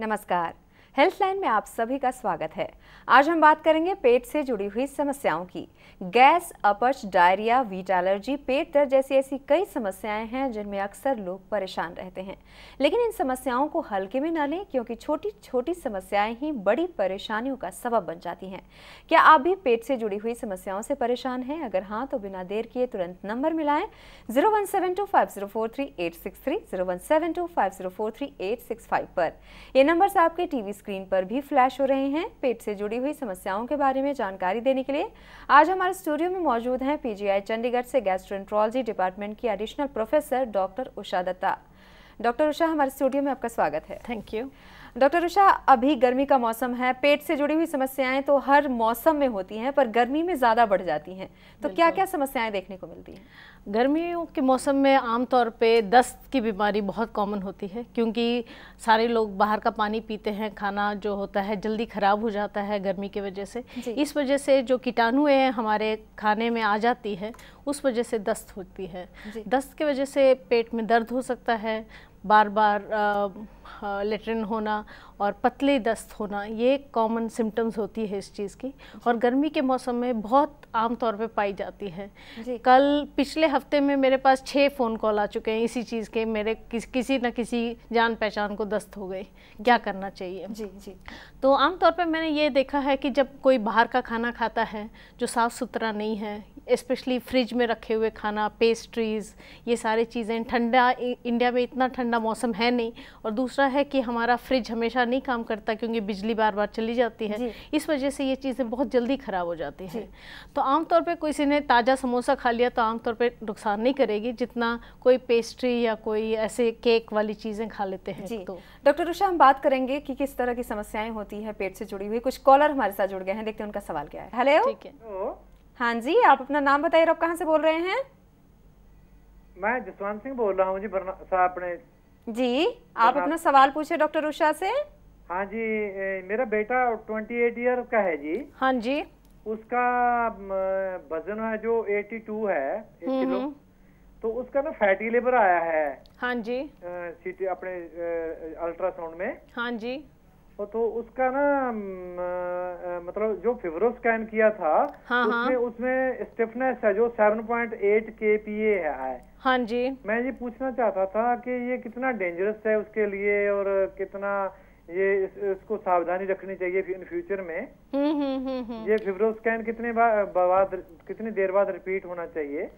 नमस्कार हेल्थलाइन में आप सभी का स्वागत है आज हम बात करेंगे पेट से जुड़ी हुई समस्याओं की गैस अपच डायरिया वीट एलर्जी पेट दर्द जैसी ऐसी कई समस्याएं हैं जिनमें अक्सर लोग परेशान रहते हैं लेकिन इन समस्याओं को हल्के में न लें क्योंकि छोटी छोटी समस्याएं ही बड़ी परेशानियों का सबब बन जाती हैं क्या आप भी पेट से जुड़ी हुई समस्याओं से परेशान हैं अगर हाँ तो बिना देर किए तुरंत नंबर मिलाएं zero one seven two five zero four three eight six three zero one seven two five zero four three eight six five पर ये नंबर आपके टीवी स्क्रीन पर भी फ्लैश हो रहे हैं पेट से जुड़ी हुई समस्याओं के बारे में जानकारी देने के लिए आज हमारे स्टूडियो में मौजूद हैं पीजीआई चंडीगढ़ से गैस्ट्रोएंट्रोलॉजी डिपार्टमेंट की additional professor doctor Usha Datta doctor Usha हमारे स्टूडियो में आपका स्वागत है थैंक यू डॉक्टर उषा अभी गर्मी का मौसम है पेट से जुड़ी हुई समस्याएं तो हर मौसम में होती हैं पर गर्मी में ज़्यादा बढ़ जाती हैं तो क्या क्या समस्याएं देखने को मिलती हैं गर्मियों के मौसम में आमतौर पे दस्त की बीमारी बहुत कॉमन होती है क्योंकि सारे लोग बाहर का पानी पीते हैं खाना जो होता है जल्दी ख़राब हो जाता है गर्मी की वजह से इस वजह से जो कीटाणुएँ हमारे खाने में आ जाती है उस वजह से दस्त होती है दस्त की वजह से पेट में दर्द हो सकता है बार बार लेटरिन होना और पतले दस्त होना ये कॉमन सिम्टम्स होती है इस चीज़ की और गर्मी के मौसम में बहुत आम तौर पे पाई जाती है कल पिछले हफ्ते में मेरे पास छः फ़ोन कॉल आ चुके हैं इसी चीज़ के मेरे किस, किसी न किसी जान पहचान को दस्त हो गई क्या करना चाहिए जी जी तो आमतौर पर मैंने ये देखा है कि जब कोई बाहर का खाना खाता है जो साफ़ सुथरा नहीं है स्पेशली फ्रिज में रखे हुए खाना पेस्ट्रीज़ ये सारी चीज़ें ठंडा इंडिया में इतना ठंडा मौसम है नहीं और दूसरा है कि हमारा फ्रिज हमेशा नहीं काम करता क्योंकि बिजली बार बार चली जाती है इस वजह से ये चीज़ें बहुत जल्दी ख़राब हो जाती हैं तो आमतौर पर किसी ने ताज़ा समोसा खा लिया तो आमतौर पर नुकसान नहीं करेगी जितना कोई पेस्ट्री या कोई ऐसे केक वाली चीज़ें खा लेते हैं तो डॉक्टर उषा हम बात करेंगे कि किस तरह की समस्याएं होती है पेट से जुड़ी हुई कुछ कॉलर हमारे साथ जुड़ गए हैं देखते हैं उनका सवाल क्या है हेलो ठीक है हाँ जी आप अपना नाम बताइए आप कहाँ से बोल रहे हैं मैं जसवंत सिंह बोल रहा हूँ जी अपने जी आप अपना सवाल पूछे डॉक्टर उषा से हाँ जी ए, मेरा बेटा 28 ईयर का है जी हाँ जी उसका वजन है जो 82 है हम्म, किलो हम्म। तो उसका ना फैटी लेबर आया है हाँ जी आ, सीटी अपने अल्ट्रासाउंड में हाँ जी तो, तो उसका ना मतलब जो स्कैन किया था हाँ, हाँ। उसमें उसमें स्टिफनेस है जो 7.8 केपीए है हाँ जी मैं ये पूछना चाहता था कि ये कितना डेंजरस है उसके लिए और कितना ये इस, इसको सावधानी रखनी चाहिए इन फ्यूचर में हम्म हम्म, हम्म, हम्म। ये स्कैन कितने बाद कितनी देर बाद रिपीट होना चाहिए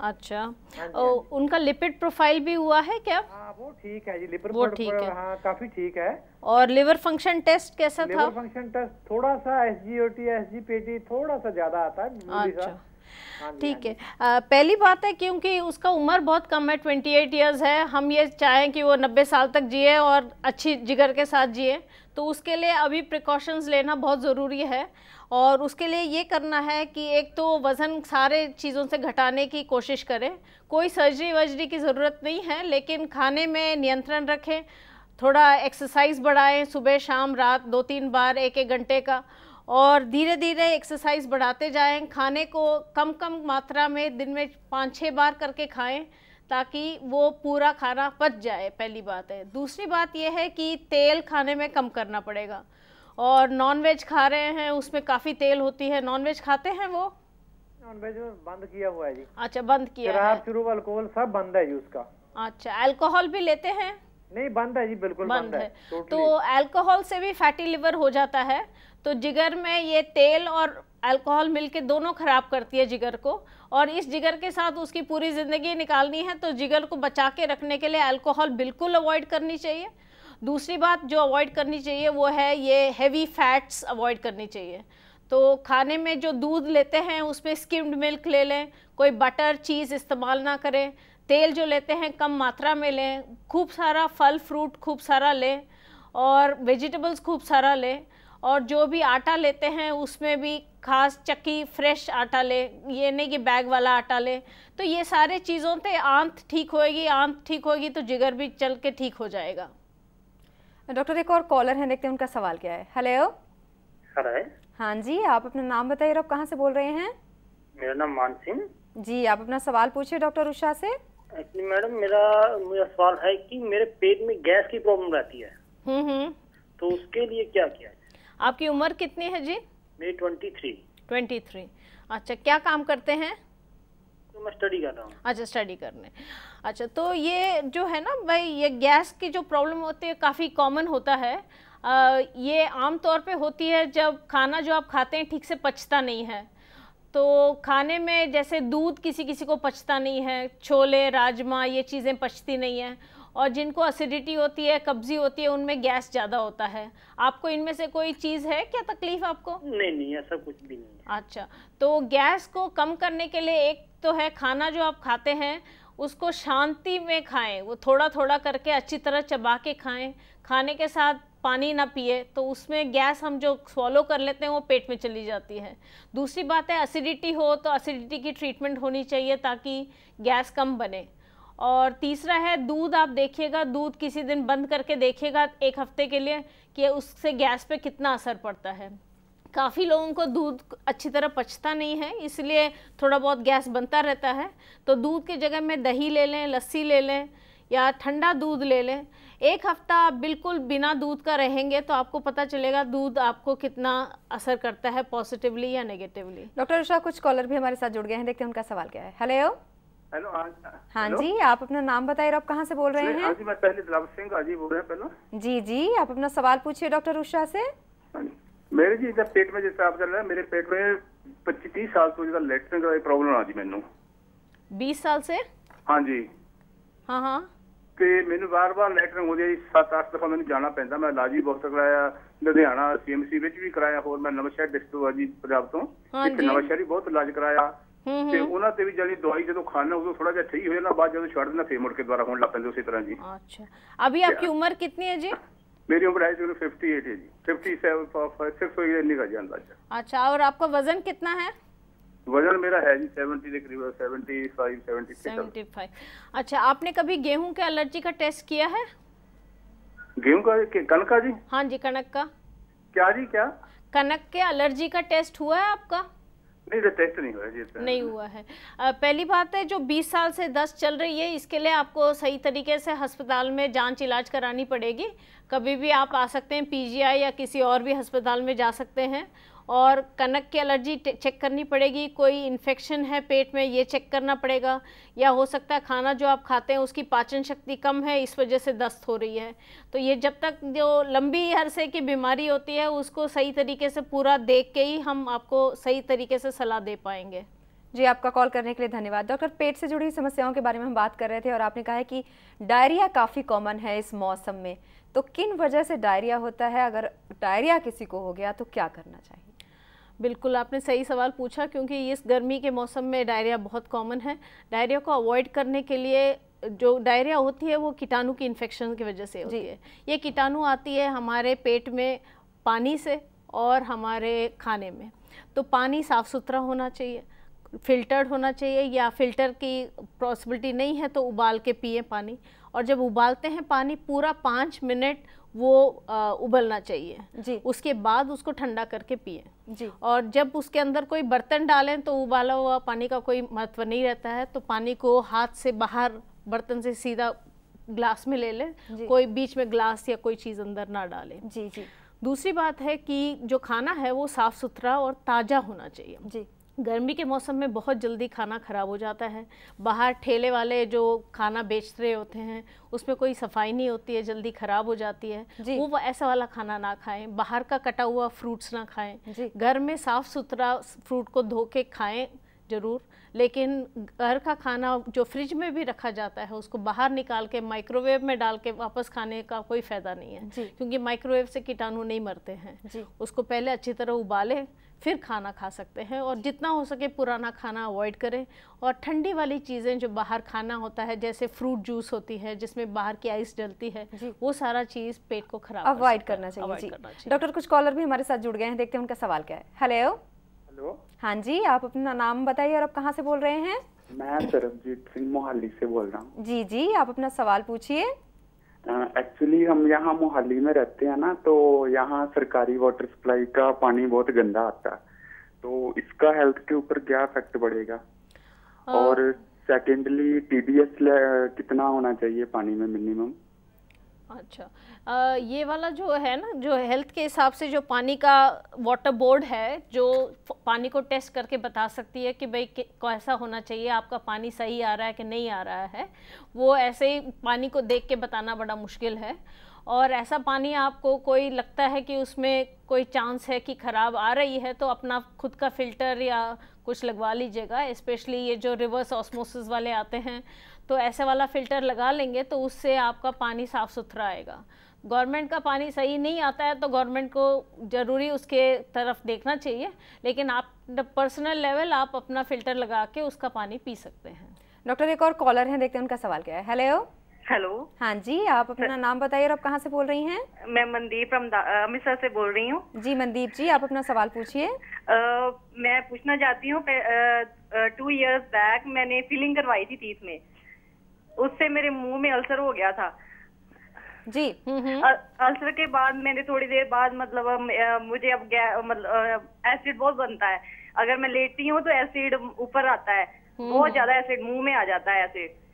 अच्छा हाँ ओ, हाँ उनका लिपिड प्रोफाइल भी हुआ है क्या आ, हाँ, वो ठीक है जी लिपिड वो ठीक है हाँ, काफी ठीक है और लिवर फंक्शन टेस्ट कैसा लिवर था लिवर फंक्शन टेस्ट थोड़ा सा S G O T S G P T थोड़ा सा ज्यादा आता है अच्छा ठीक है आ, पहली बात है क्योंकि उसका उम्र बहुत कम है ट्वेंटी एट ईयर्स है हम ये चाहें कि वो नब्बे साल तक जिए और अच्छी जिगर के साथ जिए तो उसके लिए अभी प्रिकॉशंस लेना बहुत ज़रूरी है और उसके लिए ये करना है कि एक तो वज़न सारे चीज़ों से घटाने की कोशिश करें कोई सर्जरी वर्जरी की ज़रूरत नहीं है लेकिन खाने में नियंत्रण रखें थोड़ा एक्सरसाइज बढ़ाएं सुबह शाम रात दो तीन बार एक एक घंटे का और धीरे धीरे एक्सरसाइज बढ़ाते जाएं खाने को कम कम मात्रा में दिन में पाँच छः बार करके खाएं ताकि वो पूरा खाना पच जाए पहली बात है दूसरी बात यह है कि तेल खाने में कम करना पड़ेगा और नॉनवेज खा रहे हैं उसमें काफ़ी तेल होती है नॉनवेज खाते हैं वो नॉनवेज बंद किया हुआ है जी अच्छा बंद किया शराब शुरू अल्कोहल सब बंद है जी उसका अच्छा अल्कोहल भी लेते हैं नहीं बंद है जी बिल्कुल बंद, बंद है, है। तो अल्कोहल से भी फैटी लिवर हो जाता है तो जिगर में ये तेल और अल्कोहल मिलके दोनों खराब करती है जिगर को और इस जिगर के साथ उसकी पूरी ज़िंदगी निकालनी है तो जिगर को बचा के रखने के लिए अल्कोहल बिल्कुल अवॉइड करनी चाहिए दूसरी बात जो अवॉइड करनी चाहिए वो है ये हैवी फैट्स अवॉइड करनी चाहिए तो खाने में जो दूध लेते हैं उसमें स्किम्ड मिल्क ले लें कोई बटर चीज़ इस्तेमाल ना करें तेल जो लेते हैं कम मात्रा में लें खूब सारा फल फ्रूट खूब सारा लें और वेजिटेबल्स खूब सारा लें और जो भी आटा लेते हैं उसमें भी खास चक्की फ्रेश आटा ले ये नहीं कि बैग वाला आटा ले तो ये सारे चीज़ों से आंत ठीक होएगी आंत ठीक होगी तो जिगर भी चल के ठीक हो जाएगा डॉक्टर एक और कॉलर हैं देखते हैं उनका सवाल क्या है हेलो हेलो हाँ जी आप अपना नाम बताइए और आप कहाँ से बोल रहे हैं मेरा नाम मान सिंह जी आप अपना सवाल पूछिए डॉक्टर उषा से एक्चुअली मैडम मेरा मेरा सवाल है कि मेरे पेट में गैस की प्रॉब्लम रहती है हम्म, हम्म। तो उसके लिए क्या किया आपकी उम्र कितनी है जी मेरी ट्वेंटी थ्री ट्वेंटी थ्री अच्छा क्या काम करते हैं स्टडी कर रहा हूँ अच्छा स्टडी करने अच्छा तो ये जो है ना भाई ये गैस की जो प्रॉब्लम होती है काफ़ी कॉमन होता है आ, ये आम तौर पे होती है जब खाना जो आप खाते हैं ठीक से पचता नहीं है तो खाने में जैसे दूध किसी किसी को पचता नहीं है छोले राजमा ये चीज़ें पचती नहीं है और जिनको असिडिटी होती है कब्जी होती है उनमें गैस ज़्यादा होता है आपको इनमें से कोई चीज़ है क्या तकलीफ आपको नहीं नहीं ऐसा कुछ भी नहीं है। अच्छा तो गैस को कम करने के लिए एक तो है खाना जो आप खाते हैं उसको शांति में खाएं वो थोड़ा थोड़ा करके अच्छी तरह चबा के खाएं खाने के साथ पानी ना पिए तो उसमें गैस हम जो स्वॉलो कर लेते हैं वो पेट में चली जाती है दूसरी बात है एसिडिटी हो तो एसिडिटी की ट्रीटमेंट होनी चाहिए ताकि गैस कम बने और तीसरा है दूध आप देखिएगा दूध किसी दिन बंद करके देखिएगा एक हफ्ते के लिए कि उससे गैस पे कितना असर पड़ता है काफ़ी लोगों को दूध अच्छी तरह पचता नहीं है इसलिए थोड़ा बहुत गैस बनता रहता है तो दूध की जगह में दही ले लें लस्सी ले लें या ठंडा दूध ले लें एक हफ्ता आप बिल्कुल बिना दूध का रहेंगे तो आपको पता चलेगा दूध आपको कितना असर करता है पॉजिटिवली या नेगेटिवली डॉक्टर उषा कुछ कॉलर भी हमारे साथ जुड़ गए हैं देखते हैं उनका सवाल क्या है हेलो हेलो हाँ जी आप अपना नाम बताइए आप कहाँ से बोल रहे हैं जी मैं पहले दिलावर सिंह गाजी बोल रहे हैं पहले जी जी आप अपना सवाल पूछिए डॉक्टर उषा से मेरे जी ਜੀ पेट में ਵਿੱਚ आप ਆਪ रहे हैं मेरे पेट में 25 30 ਸਾਲ ਤੋਂ ਜਿਹੜਾ ਲੈਟਰਿਨ ਦਾ ਪ੍ਰੋਬਲਮ ਆ ਜੀ ਮੈਨੂੰ 20 साल से ਹਾਂ जी ਹਾਂ ਹਾਂ ਤੇ ਮੈਨੂੰ ਵਾਰ-ਵਾਰ ਲੈਟਰ ਹੁੰਦੀ ਹੈ 7-8 ਦਫਾ ਮੈਨੂੰ ਜਾਣਾ ਪੈਂਦਾ ਮੈਂ ਲਾਜੀ ਬਹੁਤ ਕਰਾਇਆ ਲੁਧਿਆਣਾ ਸੀਐਮਸੀ ਵਿੱਚ ਵੀ ਕਰਾਇਆ ਹੋਰ ਮੈਂ ਨਵਾਂ ਸ਼ਹਿਰ ਡਿਸਟ੍ਰਿਕਟ ਵਾਜੀ ਪੰਜਾਬ ਤੋਂ ਇੱਕ ਨਵਾਂ ਸ਼ਹਿਰ ਵੀ ਬਹੁਤ ਇਲਾਜ ਕਰਾਇਆ ਤੇ ਉਹਨਾਂ ਤੇ ਵੀ ਦਵਾਈ ਜਦੋਂ ਖਾਣਾ ਉਦੋਂ ਥੋੜਾ ਜਿਹਾ ਹੋ ਬਾਅਦ ਜਦੋਂ ਛੱਡ ਦਿੰਦਾ ਫੇਰ ਮੁੜ ਕੇ ਦੁਬਾਰਾ ਹੋਣ ਲੱਗ ਪੈਂਦੇ ਉਸੇ ਤਰ੍ਹਾਂ ਜੀ ਅੱਛਾ ਅਭੀ ਆਪਕੀ ਉਮਰ ਕਿੰਨੀ ਹੈ ਜੀ 58 57 6 वजन मेरा है जी 70 के करीब 75 75 अच्छा आपने कभी गेहूं के एलर्जी का टेस्ट किया है गेहूं का कनक का जी हाँ जी कनक का क्या जी क्या कनक के एलर्जी का टेस्ट हुआ है आपका नहीं टेस्ट नहीं हुआ जी नहीं हुआ है आ, पहली बात है जो 20 साल से 10 चल रही है इसके लिए आपको सही तरीके से अस्पताल में जांच इलाज करानी पड़ेगी कभी भी आप आ सकते हैं पीजीआई या किसी और भी अस्पताल में जा सकते हैं और कनक की एलर्जी चेक करनी पड़ेगी कोई इन्फेक्शन है पेट में ये चेक करना पड़ेगा या हो सकता है खाना जो आप खाते हैं उसकी पाचन शक्ति कम है इस वजह से दस्त हो रही है तो ये जब तक जो लंबी अरसे की बीमारी होती है उसको सही तरीके से पूरा देख के ही हम आपको सही तरीके से सलाह दे पाएंगे जी आपका कॉल करने के लिए धन्यवाद डॉक्टर पेट से जुड़ी समस्याओं के बारे में हम बात कर रहे थे और आपने कहा है कि डायरिया काफ़ी कॉमन है इस मौसम में तो किन वजह से डायरिया होता है अगर डायरिया किसी को हो गया तो क्या करना चाहिए बिल्कुल आपने सही सवाल पूछा क्योंकि इस गर्मी के मौसम में डायरिया बहुत कॉमन है डायरिया को अवॉइड करने के लिए जो डायरिया होती है वो कीटाणु की इन्फेक्शन की वजह से होती है ये कीटाणु आती है हमारे पेट में पानी से और हमारे खाने में तो पानी साफ़ सुथरा होना चाहिए फिल्टर्ड होना चाहिए या फिल्टर की पॉसिबिलिटी नहीं है तो उबाल के पिए पानी और जब उबालते हैं पानी पूरा पाँच मिनट वो आ, उबलना चाहिए जी उसके बाद उसको ठंडा करके पिए जी और जब उसके अंदर कोई बर्तन डालें तो उबाला हुआ पानी का कोई महत्व नहीं रहता है तो पानी को हाथ से बाहर बर्तन से सीधा ग्लास में ले लें कोई बीच में ग्लास या कोई चीज़ अंदर ना डालें जी जी दूसरी बात है कि जो खाना है वो साफ़ सुथरा और ताज़ा होना चाहिए जी गर्मी के मौसम में बहुत जल्दी खाना ख़राब हो जाता है बाहर ठेले वाले जो खाना बेच रहे होते हैं उसमें कोई सफाई नहीं होती है जल्दी ख़राब हो जाती है वो, वो ऐसा वाला खाना ना खाएं बाहर का कटा हुआ फ्रूट्स ना खाएं घर में साफ़ सुथरा फ्रूट को धो के खाएँ ज़रूर लेकिन घर का खाना जो फ्रिज में भी रखा जाता है उसको बाहर निकाल के माइक्रोवेव में डाल के वापस खाने का कोई फ़ायदा नहीं है क्योंकि माइक्रोवेव से कीटाणु नहीं मरते हैं उसको पहले अच्छी तरह उबालें फिर खाना खा सकते हैं और जितना हो सके पुराना खाना अवॉइड करें और ठंडी वाली चीज़ें जो बाहर खाना होता है जैसे फ्रूट जूस होती है जिसमें बाहर की आइस डलती है वो सारा चीज़ पेट को खराब अवॉइड करना चाहिए डॉक्टर कुछ कॉलर भी हमारे साथ जुड़ गए हैं देखते हैं उनका सवाल क्या है हेलो हेलो हाँ जी आप अपना नाम बताइए और आप कहाँ से बोल रहे हैं मैं सरबजीत सिंह मोहाली से बोल रहा हूँ जी जी आप अपना सवाल पूछिए एक्चुअली हम यहाँ मोहाली में रहते हैं ना तो यहाँ सरकारी वाटर सप्लाई का पानी बहुत गंदा आता है तो इसका हेल्थ के ऊपर क्या इफेक्ट पड़ेगा और सेकेंडली टीडीएस कितना होना चाहिए पानी में मिनिमम अच्छा आ, ये वाला जो है ना जो हेल्थ के हिसाब से जो पानी का वाटर बोर्ड है जो पानी को टेस्ट करके बता सकती है कि भाई कैसा होना चाहिए आपका पानी सही आ रहा है कि नहीं आ रहा है वो ऐसे ही पानी को देख के बताना बड़ा मुश्किल है और ऐसा पानी आपको कोई लगता है कि उसमें कोई चांस है कि ख़राब आ रही है तो अपना खुद का फ़िल्टर या कुछ लगवा लीजिएगा स्पेशली ये जो रिवर्स ऑस्मोसिस वाले आते हैं तो ऐसे वाला फ़िल्टर लगा लेंगे तो उससे आपका पानी साफ़ सुथरा आएगा गवर्नमेंट का पानी सही नहीं आता है तो गवर्नमेंट को ज़रूरी उसके तरफ देखना चाहिए लेकिन आप पर्सनल लेवल आप अपना फ़िल्टर लगा के उसका पानी पी सकते हैं डॉक्टर एक और कॉलर हैं देखते हैं उनका सवाल क्या है हेलो हेलो हाँ जी आप अपना नाम बताइए और आप कहाँ से बोल रही हैं मैं मनदीप अमृतसर से बोल रही हूँ जी मनदीप जी आप अपना सवाल पूछिए मैं पूछना चाहती हूँ टू इयर्स बैक मैंने फिलिंग करवाई थी तीस में उससे मेरे मुंह में अल्सर हो गया था जी हम्म, हम्म। अल्सर के बाद मैंने थोड़ी देर बाद मतलब मुझे अब मतलब एसिड बहुत बनता है अगर मैं लेटती हूँ तो एसिड ऊपर आता है हम्म। बहुत ज्यादा एसिड मुंह में आ जाता है एसिड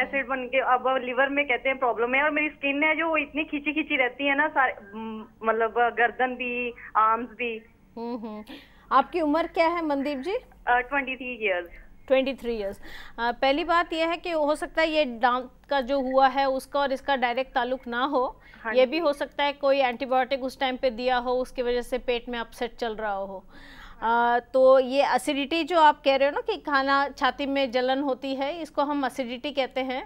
एसिड बन के अब लिवर में कहते हैं प्रॉब्लम है और मेरी स्किन है जो वो इतनी खींची खींची रहती है ना सारे मतलब गर्दन भी आर्म्स भी आपकी उम्र क्या है Mandeep ji twenty three years twenty three years पहली बात यह है कि हो सकता है ये डांत का जो हुआ है उसका और इसका डायरेक्ट ताल्लुक ना हो हाँ ये भी हो सकता है कोई एंटीबायोटिक उस टाइम पे दिया हो उसकी वजह से पेट में अपसेट चल रहा हो आ, तो ये एसिडिटी जो आप कह रहे हो ना कि खाना छाती में जलन होती है इसको हम एसिडिटी कहते हैं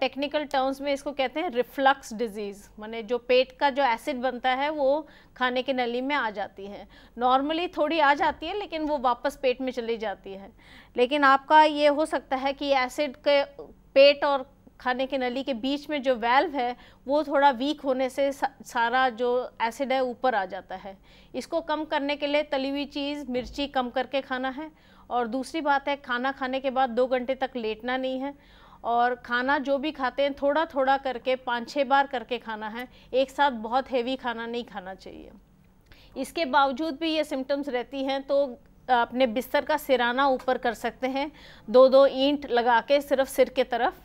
टेक्निकल टर्म्स में इसको कहते हैं रिफ्लक्स डिजीज़ माने जो पेट का जो एसिड बनता है वो खाने के नली में आ जाती है नॉर्मली थोड़ी आ जाती है लेकिन वो वापस पेट में चली जाती है लेकिन आपका ये हो सकता है कि एसिड के पेट और खाने के नली के बीच में जो वेल्व है वो थोड़ा वीक होने से सारा जो एसिड है ऊपर आ जाता है इसको कम करने के लिए तली हुई चीज़ मिर्ची कम करके खाना है और दूसरी बात है खाना खाने के बाद दो घंटे तक लेटना नहीं है और खाना जो भी खाते हैं थोड़ा थोड़ा करके पाँच छः बार करके खाना है एक साथ बहुत हेवी खाना नहीं खाना चाहिए इसके बावजूद भी ये सिम्टम्स रहती हैं तो अपने बिस्तर का सिराना ऊपर कर सकते हैं दो दो ईंट लगा के सिर्फ सिर के तरफ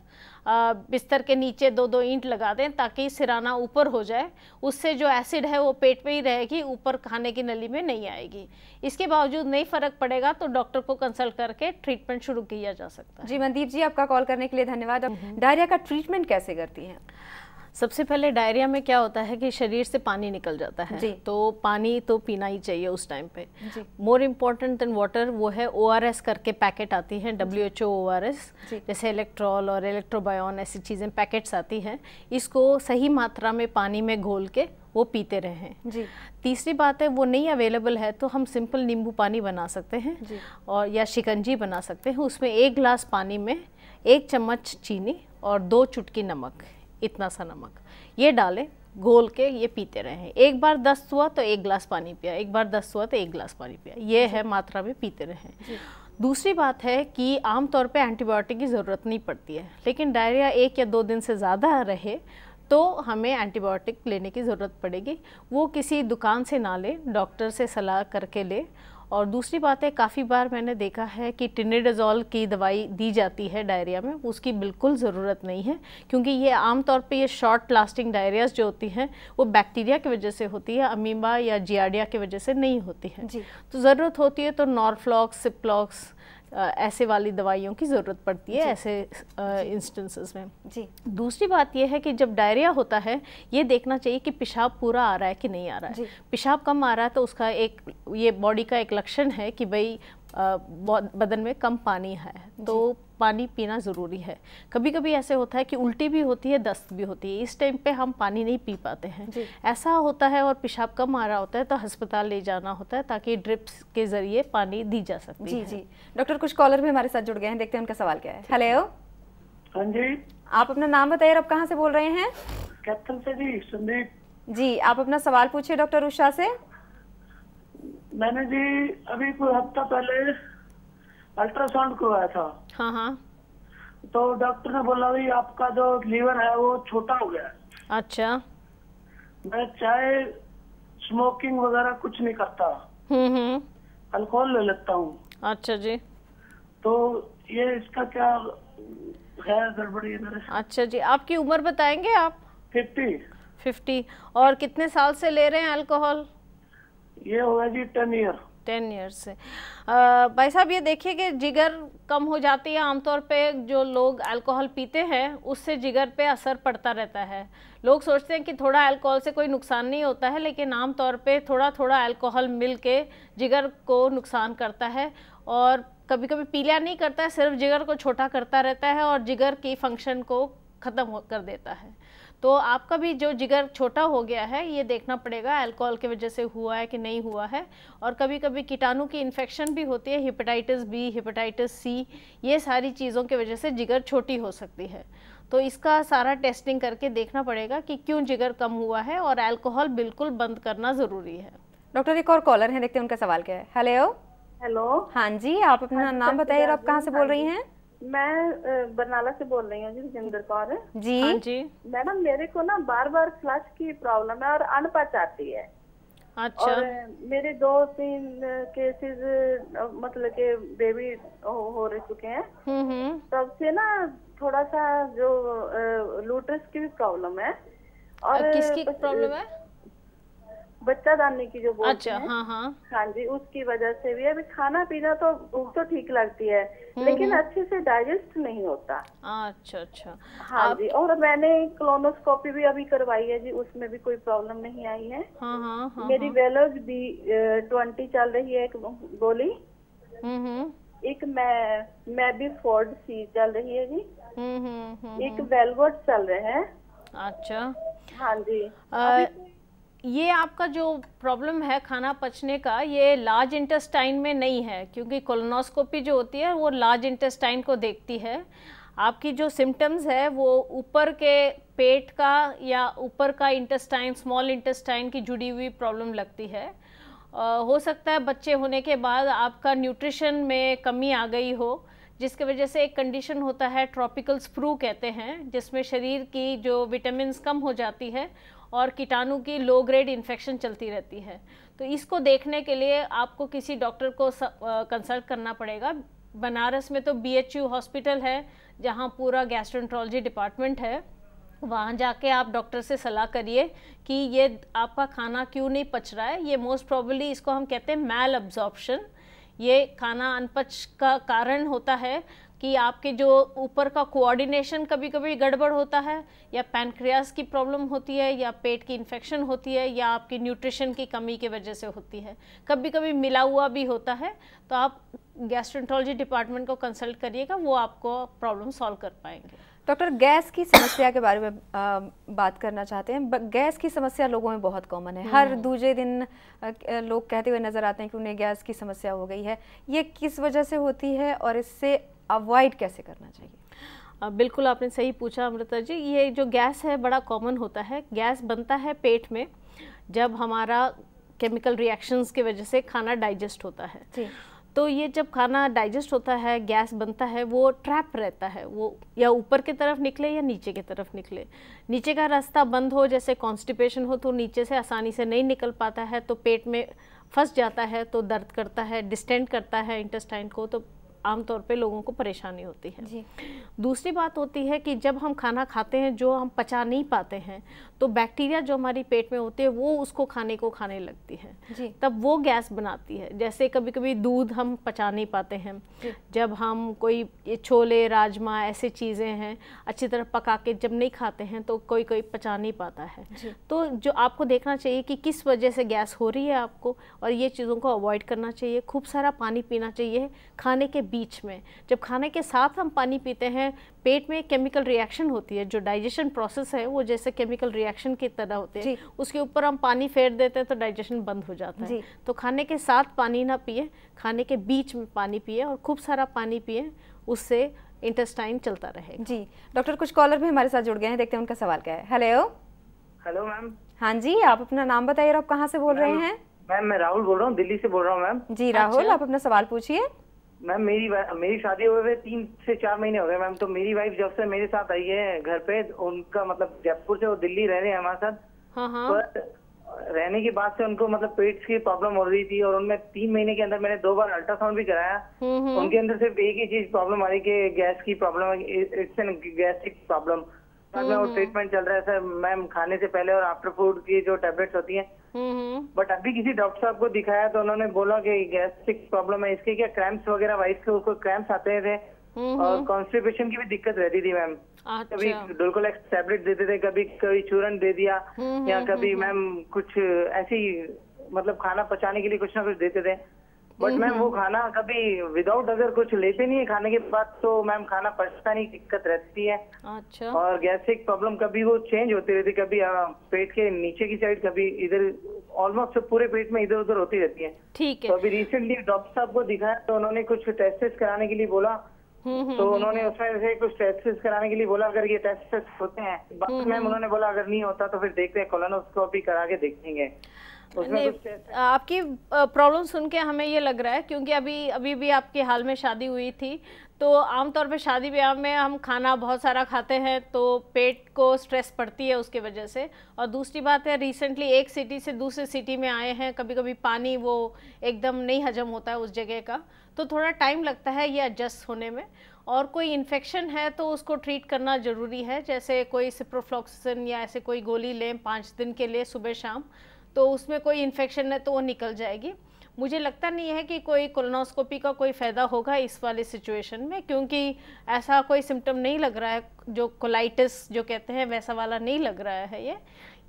बिस्तर के नीचे दो दो ईंट लगा दें ताकि सिराना ऊपर हो जाए उससे जो एसिड है वो पेट में ही रहेगी ऊपर खाने की नली में नहीं आएगी इसके बावजूद नहीं फ़र्क पड़ेगा तो डॉक्टर को कंसल्ट करके ट्रीटमेंट शुरू किया जा सकता है जी मनदीप जी आपका कॉल करने के लिए धन्यवाद हम्म, हम्म। डायरिया का ट्रीटमेंट कैसे करती हैं सबसे पहले डायरिया में क्या होता है कि शरीर से पानी निकल जाता है तो पानी तो पीना ही चाहिए उस टाइम पे मोर इम्पोर्टेंट देन वाटर वो है ओ करके पैकेट आती हैं डब्ल्यू एच ओ ओ जैसे इलेक्ट्रॉल और इलेक्ट्रोबायोन ऐसी चीज़ें पैकेट्स आती हैं इसको सही मात्रा में पानी में घोल के वो पीते रहें जी तीसरी बात है वो नहीं अवेलेबल है तो हम सिंपल नींबू पानी बना सकते हैं और या शिकंजी बना सकते हैं उसमें एक गिलास पानी में एक चम्मच चीनी और दो चुटकी नमक इतना सा नमक ये डालें घोल के ये पीते रहें एक बार दस हुआ तो एक गिलास पानी पिया एक बार दस हुआ तो एक गिलास पानी पिया ये है मात्रा में पीते रहें दूसरी बात है कि आमतौर पे एंटीबायोटिक की ज़रूरत नहीं पड़ती है लेकिन डायरिया एक या दो दिन से ज़्यादा रहे तो हमें एंटीबायोटिक लेने की ज़रूरत पड़ेगी वो किसी दुकान से ना लें डॉक्टर से सलाह करके लें और दूसरी बात है काफ़ी बार मैंने देखा है कि टिनेडाजॉल की दवाई दी जाती है डायरिया में उसकी बिल्कुल ज़रूरत नहीं है क्योंकि ये आमतौर पर ये शॉर्ट लास्टिंग डायरियाज जो होती हैं वो बैक्टीरिया की वजह से होती है अमीबा या जियाडिया की वजह से नहीं होती है तो ज़रूरत होती है तो नॉर्फ्लॉक्स सिप्लॉक्स ऐसे वाली दवाइयों की ज़रूरत पड़ती है ऐसे इंस्टेंसेस में जी दूसरी बात यह है कि जब डायरिया होता है ये देखना चाहिए कि पेशाब पूरा आ रहा है कि नहीं आ रहा है पेशाब कम आ रहा है तो उसका एक ये बॉडी का एक लक्षण है कि भाई बदन में कम पानी है तो पानी पीना ज़रूरी है कभी कभी ऐसे होता है कि उल्टी भी होती है दस्त भी होती है इस टाइम पे हम पानी नहीं पी पाते हैं ऐसा होता है और पेशाब कम आ रहा होता है तो अस्पताल ले जाना होता है ताकि ड्रिप्स के ज़रिए पानी दी जा सकती जी, है जी डॉक्टर कुछ कॉलर भी हमारे साथ जुड़ गए हैं देखते हैं उनका सवाल क्या है हेलो हाँ जी आप अपना नाम बताइए आप कहाँ से बोल रहे हैं कैप्टन से जी जी आप अपना सवाल पूछिए डॉक्टर उषा से मैंने जी अभी कोई हफ्ता पहले अल्ट्रासाउंड करवाया था हाँ हाँ तो डॉक्टर ने बोला भाई आपका जो लीवर है वो छोटा हो गया अच्छा मैं चाय स्मोकिंग वगैरह कुछ नहीं करता हम्म, हम्म अल्कोहल ले लेता हूँ अच्छा जी तो ये इसका क्या है गड़बड़ी अच्छा जी आपकी उम्र बताएंगे आप फिफ्टी फिफ्टी और कितने साल से ले रहे हैं अल्कोहल ये होगा जी टेन ईयर टेन ईयर से भाई साहब ये देखिए कि जिगर कम हो जाती है आमतौर पे जो लोग अल्कोहल पीते हैं उससे जिगर पे असर पड़ता रहता है लोग सोचते हैं कि थोड़ा अल्कोहल से कोई नुकसान नहीं होता है लेकिन आमतौर पे थोड़ा थोड़ा अल्कोहल मिल के जिगर को नुकसान करता है और कभी कभी पीला नहीं करता है सिर्फ जिगर को छोटा करता रहता है और जिगर की फंक्शन को ख़त्म कर देता है तो आपका भी जो जिगर छोटा हो गया है ये देखना पड़ेगा अल्कोहल की वजह से हुआ है कि नहीं हुआ है और कभी कभी कीटाणु की इन्फेक्शन भी होती है हिपेटाइटिस बी हिपेटाइटिस सी ये सारी चीज़ों की वजह से जिगर छोटी हो सकती है तो इसका सारा टेस्टिंग करके देखना पड़ेगा कि क्यों जिगर कम हुआ है और अल्कोहल बिल्कुल बंद करना ज़रूरी है डॉक्टर एक और कॉलर हैं देखते हैं उनका सवाल क्या है हेलो हेलो हाँ जी आप अपना हाँ नाम बताइए और आप कहाँ से बोल रही हैं मैं बरनाला से बोल रही हूँ जी रजिंदर कौर जी हाँ जी मैडम मेरे को ना बार बार फ्लश की प्रॉब्लम है और अनपच आती है अच्छा और मेरे दो तीन केसेस मतलब के बेबी हो, हो चुके हैं हम्म, हम्म। तब तो से ना थोड़ा सा जो लूटरस की भी प्रॉब्लम है और किसकी प्रॉब्लम है बच्चा डालने की जो बोलते अच्छा, हैं हाँ, हाँ. हाँ जी उसकी वजह से भी अभी खाना पीना तो भूख तो ठीक लगती है हम्म, लेकिन हम्म। अच्छे से डाइजेस्ट नहीं होता अच्छा अच्छा हाँ आप... जी और मैंने क्लोनोस्कोपी भी अभी करवाई है जी उसमें भी कोई प्रॉब्लम नहीं आई है हाँ, हाँ, हाँ, हाँ। मेरी वेलोज भी ट्वेंटी चल रही है एक गोली हम्म, एक मैं मैं भी फोर्ड सी चल रही है जी एक वेलवर्ड चल रहे हैं अच्छा हाँ जी ये आपका जो प्रॉब्लम है खाना पचने का ये लार्ज इंटेस्टाइन में नहीं है क्योंकि कोलोनोस्कोपी जो होती है वो लार्ज इंटेस्टाइन को देखती है आपकी जो सिम्टम्स है वो ऊपर के पेट का या ऊपर का इंटेस्टाइन स्मॉल इंटेस्टाइन की जुड़ी हुई प्रॉब्लम लगती है आ, हो सकता है बच्चे होने के बाद आपका न्यूट्रिशन में कमी आ गई हो जिसकी वजह से एक कंडीशन होता है ट्रॉपिकल स्प्रू कहते हैं जिसमें शरीर की जो विटामिन कम हो जाती है और कीटाणु की लो ग्रेड इन्फेक्शन चलती रहती है तो इसको देखने के लिए आपको किसी डॉक्टर को कंसल्ट करना पड़ेगा बनारस में तो बीएचयू हॉस्पिटल है जहाँ पूरा गैस्ट्रोन्ट्रोलॉजी डिपार्टमेंट है वहाँ जाके आप डॉक्टर से सलाह करिए कि ये आपका खाना क्यों नहीं पच रहा है ये मोस्ट प्रॉबली इसको हम कहते हैं मैल अब्जॉर्प्शन ये खाना अनपच का कारण होता है कि आपके जो ऊपर का कोऑर्डिनेशन कभी कभी गड़बड़ होता है या पैनक्रियास की प्रॉब्लम होती है या पेट की इन्फेक्शन होती है या आपकी न्यूट्रिशन की कमी की वजह से होती है कभी कभी मिला हुआ भी होता है तो आप गैस्ट्रोन्ट्रोलॉजी डिपार्टमेंट को कंसल्ट करिएगा वो आपको प्रॉब्लम सॉल्व कर पाएंगे डॉक्टर गैस की समस्या के बारे में आ, बात करना चाहते हैं गैस की समस्या लोगों में बहुत कॉमन है हर हम्म। दूसरे दिन लोग कहते हुए नज़र आते हैं कि उन्हें गैस की समस्या हो गई है ये किस वजह से होती है और इससे अवॉइड कैसे करना चाहिए बिल्कुल आपने सही पूछा अमृता जी ये जो गैस है बड़ा कॉमन होता है गैस बनता है पेट में जब हमारा केमिकल रिएक्शंस की के वजह से खाना डाइजेस्ट होता है तो ये जब खाना डाइजेस्ट होता है गैस बनता है वो ट्रैप रहता है वो या ऊपर की तरफ निकले या नीचे की तरफ निकले नीचे का रास्ता बंद हो जैसे कॉन्स्टिपेशन हो तो नीचे से आसानी से नहीं निकल पाता है तो पेट में फंस जाता है तो दर्द करता है डिस्टेंड करता है इंटेस्टाइन को तो आमतौर पे लोगों को परेशानी होती है जी। दूसरी बात होती है कि जब हम खाना खाते हैं जो हम पचा नहीं पाते हैं तो बैक्टीरिया जो हमारी पेट में होते हैं वो उसको खाने को खाने लगती है जी। तब वो गैस बनाती है जैसे कभी कभी दूध हम पचा नहीं पाते हैं जब हम कोई छोले राजमा ऐसे चीज़ें हैं अच्छी तरह पका के जब नहीं खाते हैं तो कोई कोई पचा नहीं पाता है तो जो आपको देखना चाहिए कि किस वजह से गैस हो रही है आपको और ये चीज़ों को अवॉइड करना चाहिए खूब सारा पानी पीना चाहिए खाने के बीच में जब खाने के साथ हम पानी पीते हैं पेट में केमिकल रिएक्शन होती है जो डाइजेशन प्रोसेस है वो जैसे केमिकल रिएक्शन की तरह होते हैं उसके ऊपर हम पानी फेर देते हैं तो डाइजेशन बंद हो जाता है तो खाने के साथ पानी ना पिए खाने के बीच में पानी पिए और खूब सारा पानी पिए उससे इंटेस्टाइन चलता रहे जी डॉक्टर कुछ कॉलर भी हमारे साथ जुड़ गए हैं देखते हैं उनका सवाल क्या है हेलो हेलो मैम हाँ जी आप अपना नाम बताइए और आप कहाँ से बोल रहे हैं मैम मैं राहुल बोल रहा हूँ दिल्ली से बोल रहा हूँ मैम जी राहुल अच्छा। आप अपना सवाल पूछिए मैम मेरी मेरी शादी हुए हुए तीन से चार महीने हो गए मैम तो मेरी वाइफ जब से मेरे साथ आई है घर पे उनका मतलब जयपुर से वो दिल्ली रह रहे हैं हमारे साथ हाँ पर हाँ। तो रहने के बाद से उनको मतलब पेट की प्रॉब्लम हो रही थी और उनमें तीन महीने के अंदर मैंने दो बार अल्ट्रासाउंड भी कराया हम्म, हम्म। उनके अंदर सिर्फ एक ही चीज प्रॉब्लम आ रही की गैस की problem it's gastric problem treatment चल रहा है सर मैम खाने से पहले और आफ्टर फूड की जो टेबलेट्स होती है हम्म। बट अभी किसी डॉक्टर साहब को दिखाया तो उन्होंने बोला कि गैस्ट्रिक प्रॉब्लम है इसके क्या क्रैम्प वगैरह वाइफ के उसको क्रैम्प्स आते थे हम्म। और कॉन्स्टिपेशन की भी दिक्कत रहती थी मैम अच्छा। कभी एक टैबलेट देते थे कभी कभी चूरन दे दिया हम्म, या कभी मैम कुछ ऐसी मतलब खाना पचाने के लिए कुछ ना कुछ देते थे बट मैम वो खाना कभी विदाउट अगर कुछ लेते नहीं है खाने के बाद तो मैम खाना पचता नहीं दिक्कत रहती है अच्छा और गैस्ट्रिक प्रॉब्लम कभी वो चेंज होती रहती है कभी पेट के नीचे की साइड कभी इधर ऑलमोस्ट पूरे पेट में इधर उधर होती रहती है ठीक है तो अभी रिसेंटली डॉक्टर साहब को दिखाया तो उन्होंने कुछ टेस्टेस कराने के लिए बोला तो उन्होंने उसमें से कुछ टेस्ट कराने के लिए बोला अगर ये टेस्ट होते हैं बाकी मैम उन्होंने बोला अगर नहीं होता तो फिर देखते हैं कोलोनोस्कोपी करा के देखेंगे तो आपकी प्रॉब्लम सुन के हमें ये लग रहा है क्योंकि अभी अभी भी आपके हाल में शादी हुई थी तो आमतौर पर शादी ब्याह में हम खाना बहुत सारा खाते हैं तो पेट को स्ट्रेस पड़ती है उसके वजह से और दूसरी बात है रिसेंटली एक सिटी से दूसरे सिटी में आए हैं कभी कभी पानी वो एकदम नहीं हजम होता है उस जगह का तो थोड़ा टाइम लगता है ये एडजस्ट होने में और कोई इन्फेक्शन है तो उसको ट्रीट करना ज़रूरी है जैसे कोई सिप्रोफ्लॉक्सिन या ऐसे कोई गोली लें पाँच दिन के लिए सुबह शाम तो उसमें कोई इन्फेक्शन है तो वो निकल जाएगी मुझे लगता नहीं है कि कोई कोलोनोस्कोपी का कोई फ़ायदा होगा इस वाले सिचुएशन में क्योंकि ऐसा कोई सिम्टम नहीं लग रहा है जो कोलाइटिस जो कहते हैं वैसा वाला नहीं लग रहा है ये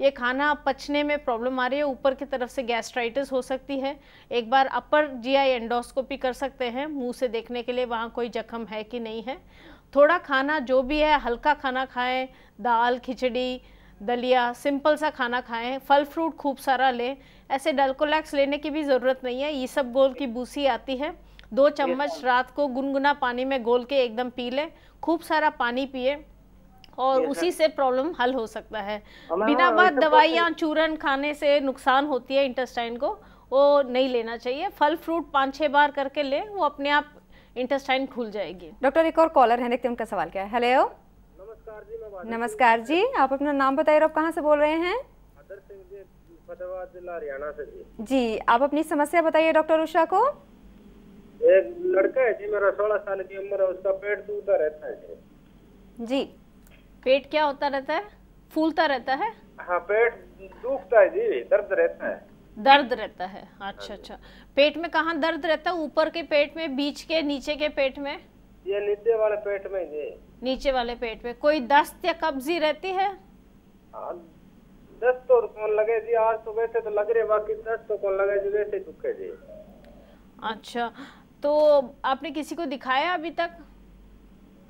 ये खाना पचने में प्रॉब्लम आ रही है ऊपर की तरफ से गैस्ट्राइटिस हो सकती है एक बार अपर जीआई एंडोस्कोपी कर सकते हैं मुंह से देखने के लिए वहाँ कोई जख्म है कि नहीं है थोड़ा खाना जो भी है हल्का खाना खाएं दाल खिचड़ी दलिया सिंपल सा खाना खाएं फल फ्रूट खूब सारा लें ऐसे डलकोलैक्स लेने की भी ज़रूरत नहीं है ये सब गोल की बूसी आती है दो तो चम्मच रात को गुनगुना पानी में गोल के एकदम पी लें खूब सारा पानी पिए और तो उसी से प्रॉब्लम हल हो सकता है बिना हाँ, बात दवाइयाँ चूरन खाने से नुकसान होती है इंटेस्टाइन को वो नहीं लेना चाहिए फल फ्रूट पाँच छः बार करके लें वो अपने आप इंटेस्टाइन खुल जाएगी डॉक्टर एक और कॉलर है देखते उनका सवाल क्या है हेलो नमस्कार जी मैं नमस्कार जी आप अपना नाम बताइए और आप कहाँ से बोल रहे हैं हरियाणा से जी जी आप अपनी समस्या बताइए डॉक्टर उषा को एक लड़का है जी मेरा सोलह साल की उम्र है उसका पेट टूटता रहता है जी पेट क्या होता रहता है फूलता रहता है हाँ पेट दुखता है जी दर्द रहता है दर्द रहता है अच्छा हाँ अच्छा पेट में कहाँ दर्द रहता है ऊपर के पेट में बीच के नीचे के पेट में ये नीचे वाले पेट में जी नीचे वाले पेट में कोई दस्त या कब्जी रहती है हाँ, दस्त तो कौन लगे जी आज तो वैसे तो लग रहे बाकी दस्त तो कौन लगे जी वैसे दुखे जी अच्छा तो आपने किसी को दिखाया अभी तक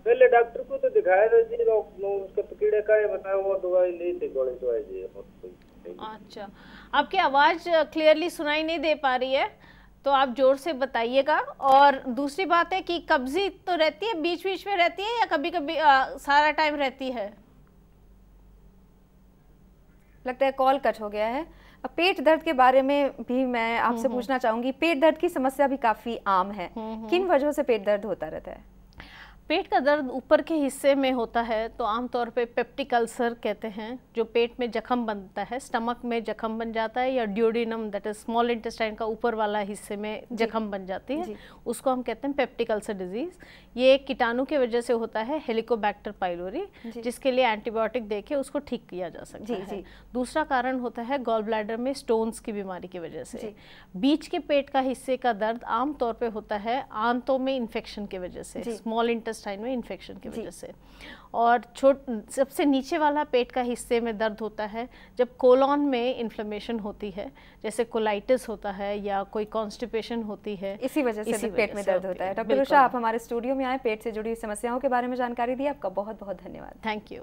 पहले डॉक्टर को तो दिखाया था जी उसका तो कीड़े का बताया वो दवाई ली थी गोली दवाई जी अच्छा आपकी आवाज क्लियरली सुनाई नहीं दे पा रही है तो आप जोर से बताइएगा और दूसरी बात है कि कब्जी तो रहती है बीच बीच में रहती है या कभी कभी आ, सारा टाइम रहती है लगता है कॉल कट हो गया है पेट दर्द के बारे में भी मैं आपसे हम्म, हम्म। पूछना चाहूंगी पेट दर्द की समस्या भी काफी आम है हम्म, किन वजहों से पेट दर्द होता रहता है पेट का दर्द ऊपर के हिस्से में होता है तो आमतौर पे पेप्टिक अल्सर कहते हैं जो पेट में जख्म बनता है स्टमक में जख्म बन जाता है या duodenum that is small intestine का ऊपर वाला हिस्से में जख्म बन जाती है उसको हम कहते हैं पेप्टिक अल्सर डिजीज़ ये एक कीटाणु की वजह से होता है हेलिकोबैक्टर पाइलोरी जिसके लिए एंटीबायोटिक देके उसको ठीक किया जा सकता जी, है जी. दूसरा कारण होता है गोल ब्लैडर में स्टोन्स की बीमारी की वजह से बीच के पेट का हिस्से का दर्द आमतौर पर होता है आंतों में इन्फेक्शन की वजह से स्मॉल इंटेस्ट इंटेस्टाइन में इन्फेक्शन की वजह से और छोट सबसे नीचे वाला पेट का हिस्से में दर्द होता है जब कोलॉन में इन्फ्लेमेशन होती है जैसे कोलाइटिस होता है या कोई कॉन्स्टिपेशन होती है इसी वजह से इसी पेट में दर्द होता है डॉक्टर उषा आप हमारे स्टूडियो में आए पेट से जुड़ी समस्याओं के बारे में जानकारी दी आपका बहुत बहुत धन्यवाद थैंक यू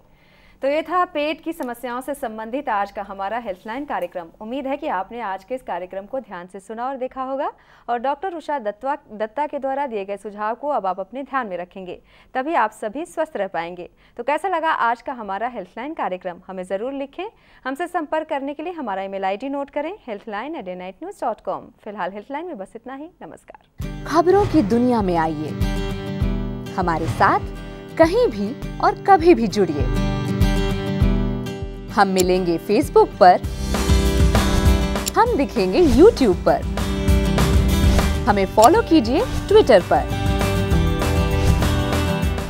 तो ये था पेट की समस्याओं से संबंधित आज का हमारा हेल्थलाइन कार्यक्रम उम्मीद है कि आपने आज के इस कार्यक्रम को ध्यान से सुना और देखा होगा और डॉक्टर उषा दत्ता दत्ता के द्वारा दिए गए सुझाव को अब आप अपने ध्यान में रखेंगे तभी आप सभी स्वस्थ रह पाएंगे तो कैसा लगा आज का हमारा हेल्थलाइन कार्यक्रम हमें ज़रूर लिखें हमसे संपर्क करने के लिए हमारा ईमेल आई नोट करें हेल्थ न्यूज़ डॉट कॉम फिलहाल हेल्थलाइन में बस इतना ही नमस्कार खबरों की दुनिया में आइए हमारे साथ कहीं भी और कभी भी जुड़िए हम मिलेंगे फेसबुक पर हम दिखेंगे यूट्यूब पर हमें फॉलो कीजिए ट्विटर पर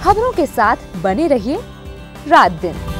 खबरों के साथ बने रहिए रात दिन